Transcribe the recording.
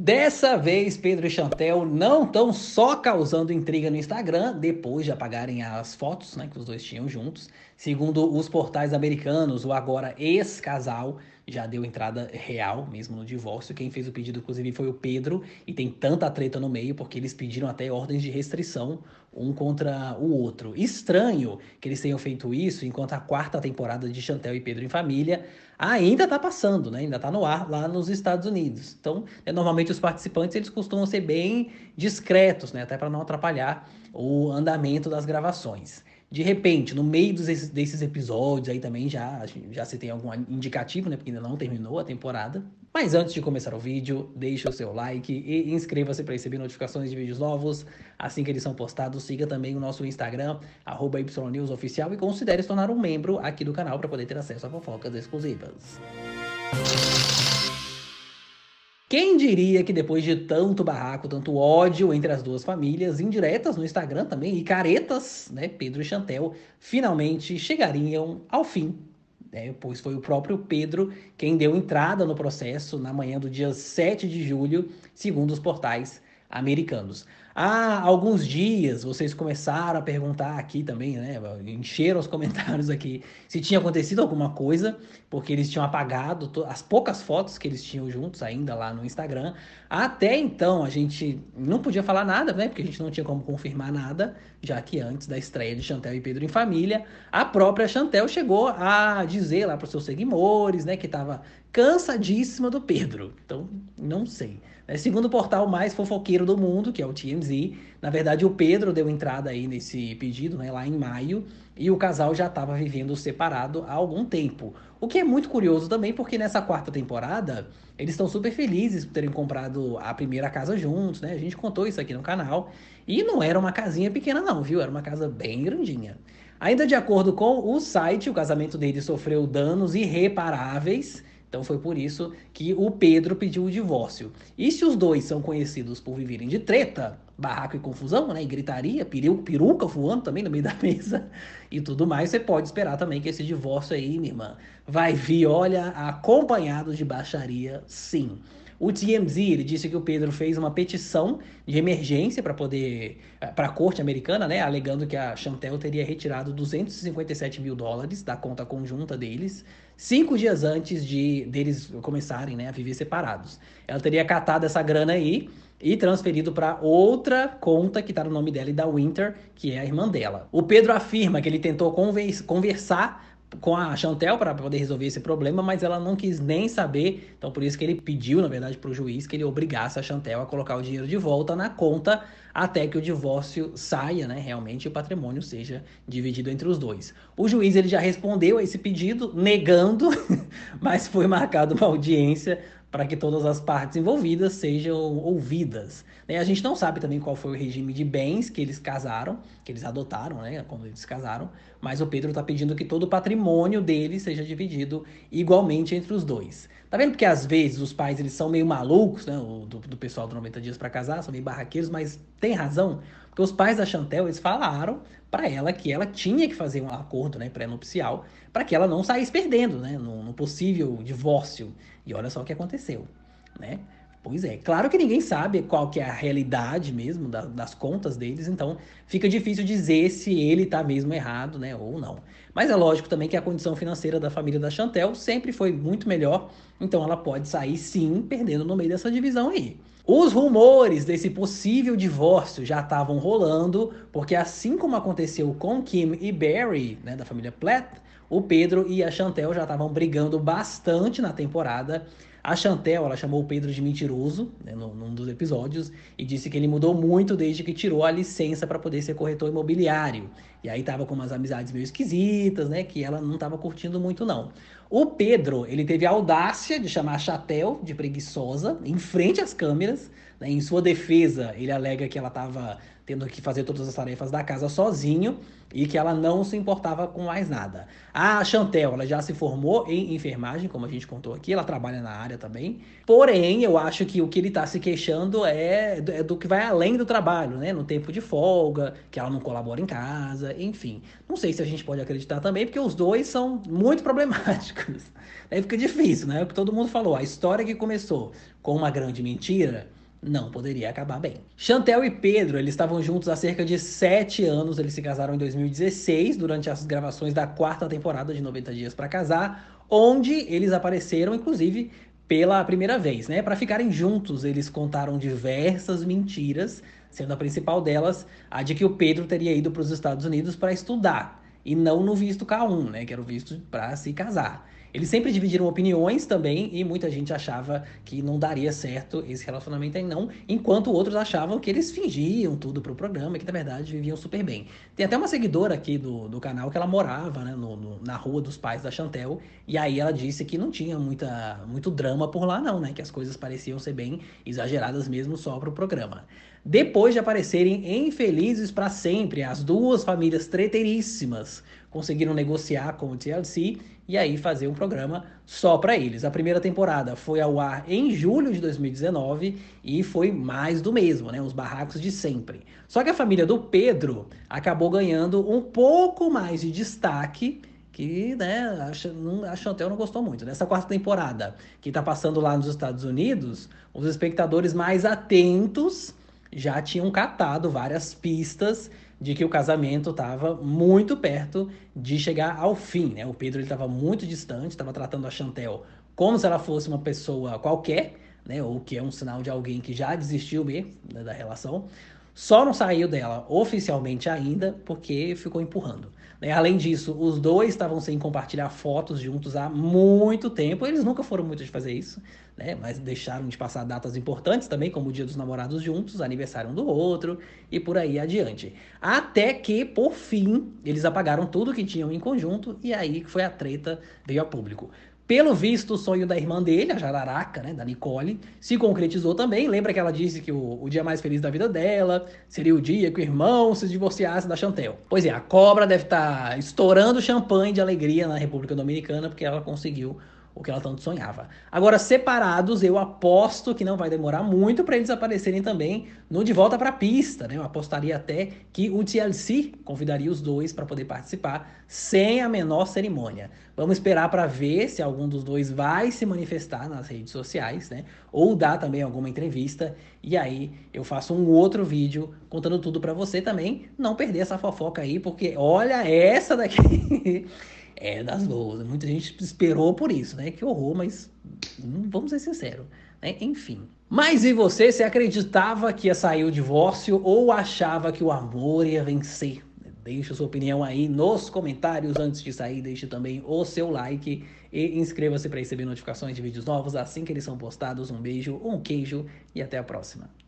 Dessa vez, Pedro e Chantel não estão só causando intriga no Instagram depois de apagarem as fotos né, que os dois tinham juntos. Segundo os portais americanos, o agora ex-casal já deu entrada real mesmo no divórcio. Quem fez o pedido, inclusive, foi o Pedro, e tem tanta treta no meio porque eles pediram até ordens de restrição um contra o outro. Estranho que eles tenham feito isso enquanto a quarta temporada de Chantel e Pedro em Família ainda está passando, né? ainda está no ar lá nos Estados Unidos. Então, né, normalmente os participantes eles costumam ser bem discretos, né? até para não atrapalhar o andamento das gravações de repente, no meio dos, desses episódios aí também já, já se tem algum indicativo, né? Porque ainda não terminou a temporada. Mas antes de começar o vídeo, deixa o seu like e inscreva-se para receber notificações de vídeos novos. Assim que eles são postados, siga também o nosso Instagram, arroba YNewsOficial e considere se tornar um membro aqui do canal para poder ter acesso a fofocas exclusivas. Quem diria que depois de tanto barraco, tanto ódio entre as duas famílias, indiretas no Instagram também e caretas, né, Pedro e Chantel, finalmente chegariam ao fim. Né, pois foi o próprio Pedro quem deu entrada no processo na manhã do dia 7 de julho, segundo os portais americanos há ah, alguns dias vocês começaram a perguntar aqui também, né? Encheram os comentários aqui se tinha acontecido alguma coisa, porque eles tinham apagado as poucas fotos que eles tinham juntos ainda lá no Instagram. Até então a gente não podia falar nada, né? Porque a gente não tinha como confirmar nada, já que antes da estreia de Chantel e Pedro em Família, a própria Chantel chegou a dizer lá para os seus seguidores, né, que estava cansadíssima do Pedro. Então, não sei. Né. Segundo o portal mais fofoqueiro do mundo, que é o TMZ, e, na verdade, o Pedro deu entrada aí nesse pedido, né, lá em maio, e o casal já estava vivendo separado há algum tempo. O que é muito curioso também, porque nessa quarta temporada, eles estão super felizes por terem comprado a primeira casa juntos, né? A gente contou isso aqui no canal. E não era uma casinha pequena não, viu? Era uma casa bem grandinha. Ainda de acordo com o site, o casamento deles sofreu danos irreparáveis, então foi por isso que o Pedro pediu o divórcio. E se os dois são conhecidos por viverem de treta, barraco e confusão, né? E gritaria, peruca voando também no meio da mesa e tudo mais, você pode esperar também que esse divórcio aí, minha irmã, vai vir, olha, acompanhado de baixaria, sim. O TMZ ele disse que o Pedro fez uma petição de emergência para poder eh, para a corte americana, né, alegando que a Chantel teria retirado 257 mil dólares da conta conjunta deles cinco dias antes de deles começarem, né, a viver separados. Ela teria catado essa grana aí e transferido para outra conta que está no nome dela e da Winter, que é a irmã dela. O Pedro afirma que ele tentou conversar com a Chantel para poder resolver esse problema, mas ela não quis nem saber. Então, por isso que ele pediu, na verdade, para o juiz que ele obrigasse a Chantel a colocar o dinheiro de volta na conta até que o divórcio saia, né? Realmente o patrimônio seja dividido entre os dois. O juiz ele já respondeu a esse pedido, negando, mas foi marcado uma audiência para que todas as partes envolvidas sejam ouvidas. Né? A gente não sabe também qual foi o regime de bens que eles casaram, que eles adotaram, né, quando eles casaram, mas o Pedro está pedindo que todo o patrimônio dele seja dividido igualmente entre os dois. Tá vendo que às vezes os pais eles são meio malucos, né, do, do pessoal do 90 dias para casar, são meio barraqueiros, mas tem razão. Porque os pais da Chantel, eles falaram para ela que ela tinha que fazer um acordo né, pré-nupcial para que ela não saísse perdendo né, no, no, possível divórcio. E olha só o que aconteceu, né? Pois é, claro que ninguém sabe qual que é a realidade mesmo da, das contas deles, então fica difícil dizer se ele tá mesmo errado, né, ou não. Mas é lógico também que a condição financeira da família da Chantel sempre foi muito melhor, então ela pode sair sim perdendo no meio dessa divisão aí. Os rumores desse possível divórcio já estavam rolando, porque assim como aconteceu com Kim e Barry, né, da família Platt, o Pedro e a Chantel já estavam brigando bastante na temporada a Chantel, ela chamou o Pedro de mentiroso né, num, num dos episódios e disse que ele mudou muito desde que tirou a licença para poder ser corretor imobiliário. E aí tava com umas amizades meio esquisitas, né? Que ela não tava curtindo muito, não. O Pedro, ele teve a audácia de chamar a Chantel de preguiçosa em frente às câmeras. Né, em sua defesa, ele alega que ela estava tendo que fazer todas as tarefas da casa sozinho e que ela não se importava com mais nada. A Chantel, ela já se formou em enfermagem, como a gente contou aqui, ela trabalha na área também. Porém, eu acho que o que ele está se queixando é do, é do, que vai além do trabalho, né? No tempo de folga, que ela não colabora em casa, enfim. Não sei se a gente pode acreditar também, porque os dois são muito problemáticos. Aí fica difícil, né? É o que todo mundo falou. A história que começou com uma grande mentira não poderia acabar bem. Chantel e Pedro, eles estavam juntos há cerca de 7 anos, eles se casaram em 2016, durante as gravações da quarta temporada de 90 Dias para Casar, onde eles apareceram, inclusive, pela primeira vez, né? Para ficarem juntos, eles contaram diversas mentiras, sendo a principal delas a de que o Pedro teria ido para os Estados Unidos para estudar e não no visto K1, né? Que era o visto para se casar. Eles sempre dividiram opiniões também e muita gente achava que não daria certo esse relacionamento aí não, enquanto outros achavam que eles fingiam tudo pro programa e que na verdade viviam super bem. Tem até uma seguidora aqui do, do canal que ela morava né, no, no, na rua dos pais da Chantel e aí ela disse que não tinha muita, muito drama por lá não, né? Que as coisas pareciam ser bem exageradas mesmo só pro programa. Depois de aparecerem infelizes para sempre, as duas famílias treteiríssimas conseguiram negociar com o TLC e aí fazer um programa só para eles. A primeira temporada foi ao ar em julho de 2019 e foi mais do mesmo, né? Os barracos de sempre. Só que a família do Pedro acabou ganhando um pouco mais de destaque que, né, a Chantel não gostou muito. Nessa quarta temporada, que está passando lá nos Estados Unidos, os espectadores mais atentos já tinham catado várias pistas de que o casamento estava muito perto de chegar ao fim, né? O Pedro estava muito distante, estava tratando a Chantel como se ela fosse uma pessoa qualquer, né? Ou que é um sinal de alguém que já desistiu mesmo né, da relação. Só não saiu dela oficialmente ainda porque ficou empurrando. Né? Além disso, os dois estavam sem compartilhar fotos juntos há muito tempo. Eles nunca foram muito de fazer isso, né? Mas deixaram de passar datas importantes também, como o Dia dos Namorados juntos, aniversário um do outro e por aí adiante. Até que, por fim, eles apagaram tudo que tinham em conjunto e aí foi a treta veio a público. Pelo visto, o sonho da irmã dele, a Jararaca, né, da Nicole, se concretizou também. Lembra que ela disse que o, o dia mais feliz da vida dela seria o dia que o irmão se divorciasse da Chantel. Pois é, a cobra deve estar tá estourando champanhe de alegria na República Dominicana porque ela conseguiu o que ela tanto sonhava. Agora, separados, eu aposto que não vai demorar muito para eles aparecerem também no De Volta para a Pista, né? Eu apostaria até que o TLC convidaria os dois para poder participar sem a menor cerimônia. Vamos esperar para ver se algum dos dois vai se manifestar nas redes sociais, né? Ou dar também alguma entrevista. E aí eu faço um outro vídeo contando tudo para você também não perder essa fofoca aí, porque olha essa daqui. É, das boas. Muita gente esperou por isso, né? Que horror, mas vamos ser sinceros, né? Enfim. Mas e você, você acreditava que ia sair o divórcio ou achava que o amor ia vencer? Deixe sua opinião aí nos comentários antes de sair, deixe também o seu like e inscreva-se para receber notificações de vídeos novos assim que eles são postados. Um beijo, um queijo e até a próxima.